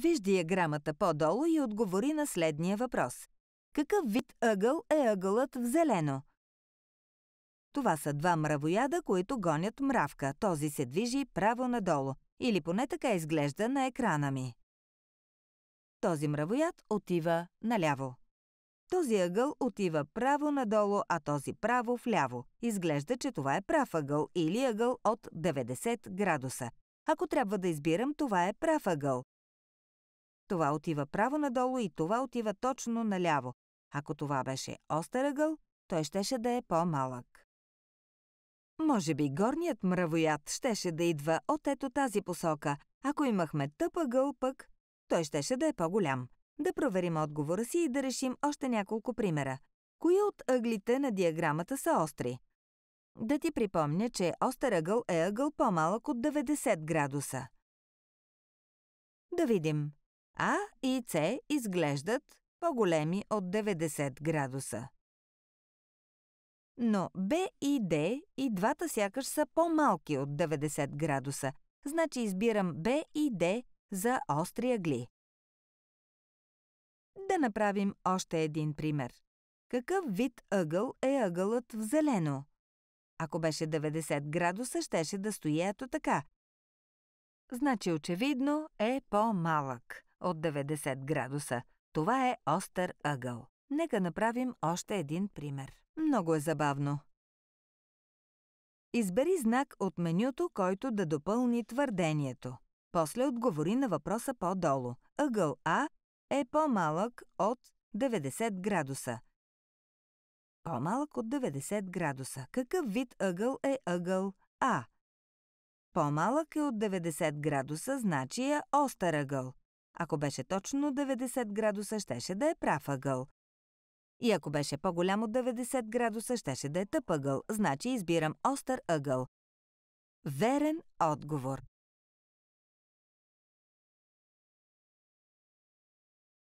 Виж диаграмата по-долу и отговори на следния въпрос. Какъв вид ъгъл е ъгълът в зелено? Това са два мравояда, които гонят мравка. Този се движи право надолу. Или поне така изглежда на екрана ми. Този мравояд отива наляво. Този ъгъл отива право надолу, а този право вляво. Изглежда, че това е прав ъгъл или ъгъл от 90 градуса. Ако трябва да избирам, това е прав ъгъл това отива право надолу и това отива точно наляво. Ако това беше остър ъгъл, той щеше да е по-малък. Може би горният мравоят щеше да идва от ето тази посока. Ако имахме тъп ъгъл пък, той щеше да е по-голям. Да проверим отговора си и да решим още няколко примера. Кои от ъглите на диаграмата са остри? Да ти припомня, че остър ъгъл е ъгъл по-малък от 90 градуса. Да видим. А и С изглеждат по-големи от 90 градуса. Но Б и Д и двата сякаш са по-малки от 90 градуса, значи избирам Б и Д за остри ъгли. Да направим още един пример. Какъв вид ъгъл е ъгълът в зелено? Ако беше 90 градуса, щеше да стои ето така. Значи очевидно е по-малък от 90 градуса. Това е остър ъгъл. Нека направим още един пример. Много е забавно. Избери знак от менюто, който да допълни твърдението. После отговори на въпроса по-долу. ъгъл А е по-малък от 90 градуса. По-малък от 90 градуса. Какъв вид ъгъл е ъгъл А? По-малък е от 90 градуса, значи е остър ъгъл. Ако беше точно 90 градуса, щеше да е прав ъгъл. И ако беше по-голям от 90 градуса, щеше да е тъп ъгъл, значи избирам остър ъгъл. Верен отговор.